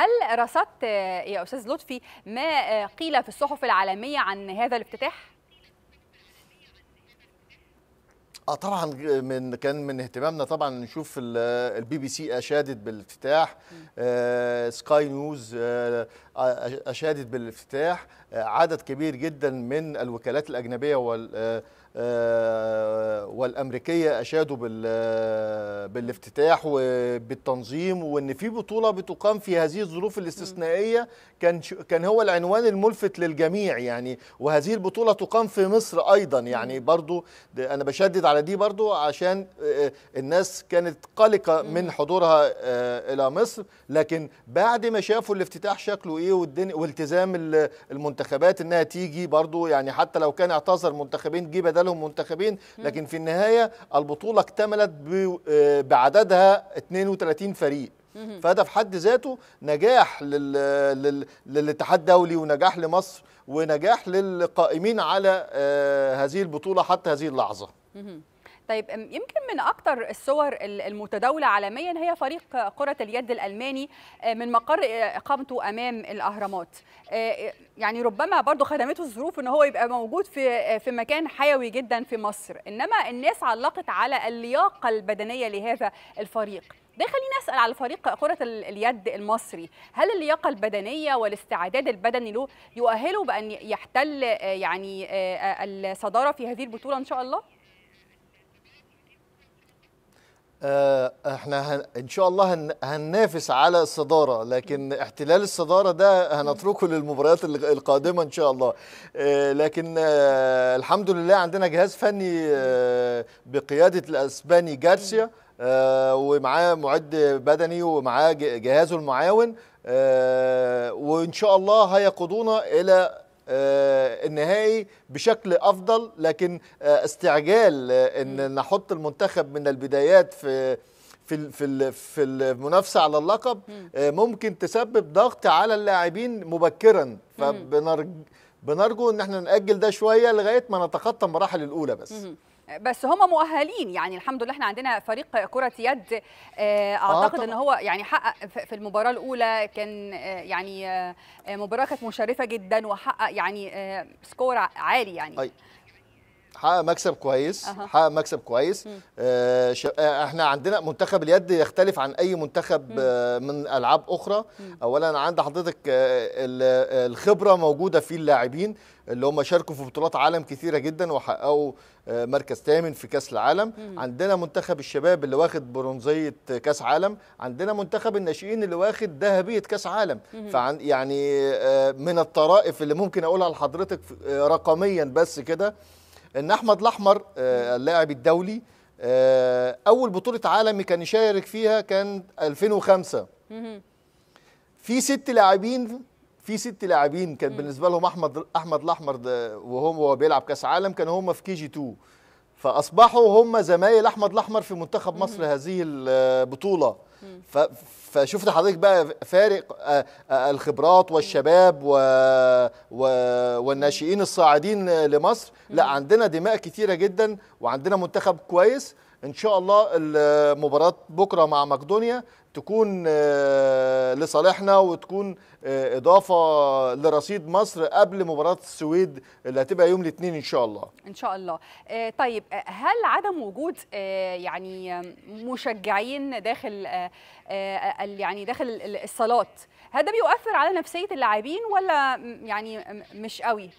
هل رصدت يا استاذ لطفي ما آه، قيل في الصحف العالميه عن هذا الافتتاح؟ اه طبعا آه، من كان من اهتمامنا طبعا نشوف آه، البي بي سي اشادت بالافتتاح سكاي نيوز اشادت بالافتتاح عدد كبير جدا من الوكالات الأجنبية وال آه، آه، والامريكيه اشادوا آه، بالافتتاح وبالتنظيم وان في بطوله بتقام في هذه الظروف الاستثنائيه كان كان هو العنوان الملفت للجميع يعني وهذه البطوله تقام في مصر ايضا يعني برضو انا بشدد على دي برضو عشان الناس كانت قلقه من حضورها الى مصر لكن بعد ما شافوا الافتتاح شكله ايه والدنيا والتزام المنتخب المنتخبات انها تيجي برضو يعني حتى لو كان اعتذر منتخبين جه بدلهم منتخبين لكن في النهايه البطوله اكتملت آه، بعددها 32 فريق فده في حد ذاته نجاح للاتحاد الدولي ونجاح لمصر ونجاح للقائمين على آه، هذه البطوله حتى هذه اللحظه طيب يمكن من اكثر الصور المتداوله عالميا هي فريق كره اليد الالماني آه، من مقر آه، اقامته امام الاهرامات آه، يعني ربما برضه خدمته الظروف ان هو يبقى موجود في في مكان حيوي جدا في مصر انما الناس علقت على اللياقه البدنيه لهذا الفريق ده خليني اسال على فريق كره اليد المصري هل اللياقه البدنيه والاستعداد البدني له يؤهله بان يحتل يعني الصداره في هذه البطوله ان شاء الله آه، احنا ان شاء الله هننافس على الصداره لكن احتلال الصداره ده هنتركه للمباريات القادمه ان شاء الله آه، لكن آه، الحمد لله عندنا جهاز فني بقياده الاسباني جارسيا ومعاه معد بدني ومعاه جهازه المعاون وان شاء الله هيقودونا الى آه، النهائي بشكل افضل لكن آه، استعجال آه، ان نحط المنتخب من البدايات في في في في المنافسه على اللقب ممكن تسبب ضغط على اللاعبين مبكرا فبنرجو ان احنا ناجل ده شويه لغايه ما نتخطى المراحل الاولى بس بس هم مؤهلين يعني الحمد لله احنا عندنا فريق كره يد آه، آه، اعتقد ان هو يعني حقق في المباراه الاولى كان آه، يعني مباراه كانت مشرفه جدا وحقق يعني سكور عالي يعني أي. طيب. حقق مكسب كويس حقق مكسب كويس آه،, آه احنا عندنا منتخب اليد يختلف عن اي منتخب آه من العاب اخرى مم. اولا عند حضرتك آه الخبره موجوده في اللاعبين اللي هم شاركوا في بطولات عالم كثيره جدا وحققوا آه، مركز ثامن في كاس العالم مم. عندنا منتخب الشباب اللي واخد برونزيه كاس عالم عندنا منتخب الناشئين اللي واخد ذهبيه كاس عالم فعن يعني آه، من الطرائف اللي ممكن اقولها لحضرتك رقميا بس كده ان احمد الاحمر آه، اللاعب الدولي آه، اول بطوله عالمي كان يشارك فيها كان 2005 في ست لاعبين في ست لاعبين كان بالنسبه لهم احمد احمد الاحمر وهو بيلعب كاس عالم كانوا هم في كي جي 2 فاصبحوا هم زمايل احمد الاحمر في منتخب مصر هذه البطوله آه، فشفت حضرتك بقى فارق آه، آه، الخبرات والشباب و... و... والناشئين الصاعدين لمصر لا عندنا دماء كتيره جدا وعندنا منتخب كويس ان شاء الله المباراه بكره مع مقدونيا تكون آه، لصالحنا وتكون آه، اضافه لرصيد مصر قبل مباراه السويد اللي هتبقى يوم الاثنين ان شاء الله ان شاء الله آه، طيب هل عدم وجود يعني مشجعين داخل يعني داخل الصالات هل ده بيؤثر على نفسيه اللاعبين ولا يعني مش قوي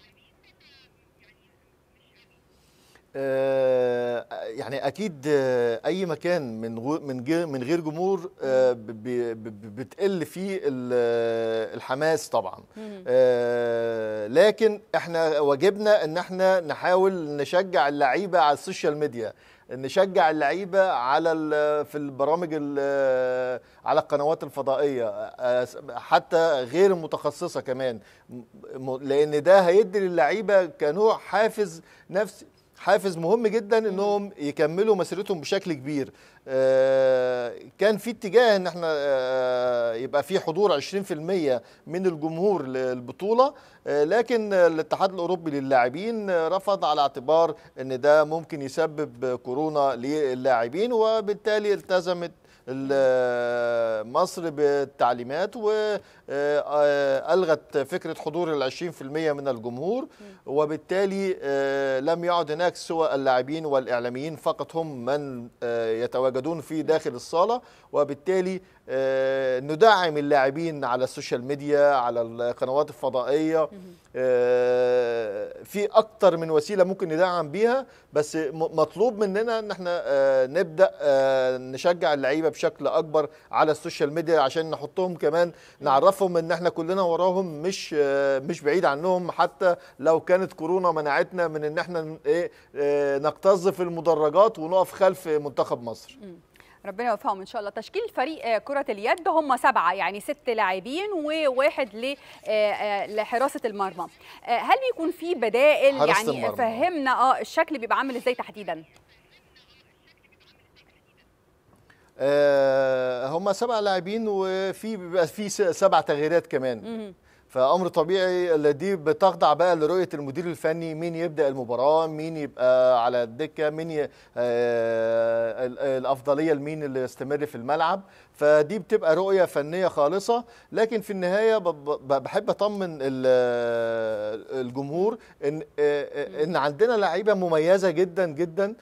آه، يعني اكيد آه، اي مكان من من من غير جمهور آه، بتقل فيه الحماس طبعا لكن احنا واجبنا ان احنا نحاول نشجع اللعيبه على السوشيال ميديا نشجع اللعيبه على في البرامج على القنوات الفضائيه حتى غير المتخصصه كمان لان ده هيدي للعيبه كنوع حافز نفسي حافز مهم جدا انهم يكملوا مسيرتهم بشكل كبير آه، كان في اتجاه ان احنا آه، يبقى في حضور 20% من الجمهور للبطوله آه، لكن الاتحاد الاوروبي للاعبين رفض على اعتبار ان ده ممكن يسبب كورونا للاعبين وبالتالي التزمت مصر بالتعليمات وألغت فكرة حضور ال 20% من الجمهور وبالتالي آه، لم يعد هناك سوى اللاعبين والإعلاميين فقط هم من آه، يتواجدون في داخل الصالة وبالتالي آه، ندعم اللاعبين على السوشيال ميديا على القنوات الفضائية آه، في اكتر من وسيله ممكن ندعم بيها بس مطلوب مننا ان احنا آه، نبدا آه، نشجع اللعيبه بشكل اكبر على السوشيال ميديا عشان نحطهم كمان نعرفهم ان احنا كلنا وراهم مش مش بعيد عنهم حتى لو كانت كورونا منعتنا من ان احنا إيه، نكتظ في المدرجات ونقف خلف منتخب مصر ربنا يوفقهم ان شاء الله تشكيل فريق آه، كره اليد هم سبعه يعني ست لاعبين وواحد آه، آه، لحراسه المرمى هل بيكون في بدائل يعني المرمى. فهمنا اه الشكل بيبقى عامل ازاي تحديدا هم سبع لاعبين وفي بيبقى في سبع تغييرات كمان فامر طبيعي دي بتخضع بقى لرؤيه المدير الفني مين يبدا المباراه مين يبقى على الدكه مين ي... آه، الافضليه لمين اللي يستمر في الملعب فدي بتبقى رؤيه فنيه خالصه لكن في النهايه بحب اطمن الجمهور ان آه، آه، ان عندنا لعيبه مميزه جدا جدا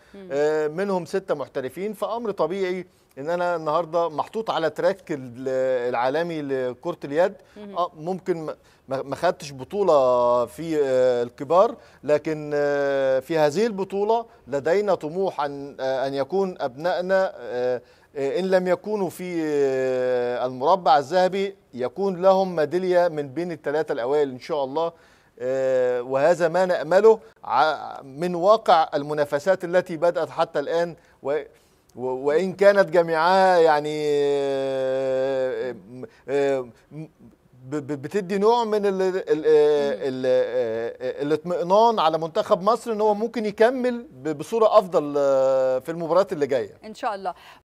منهم سته محترفين فامر طبيعي ان انا النهارده محطوط على تراك العالمي لكره اليد آه، ممكن ما خدتش بطوله في آه، الكبار لكن آه، في هذه البطوله لدينا طموح ان ان يكون ابنائنا ان لم يكونوا في المربع الذهبي يكون لهم ميداليه من بين الثلاثه الاوائل ان شاء الله وهذا ما نامله من واقع المنافسات التي بدات حتى الان وان كانت جميعها يعني آه، آه، بتدي نوع من آه، الاطمئنان على منتخب مصر ان هو ممكن يكمل بصوره افضل في المباريات اللي جايه ان شاء الله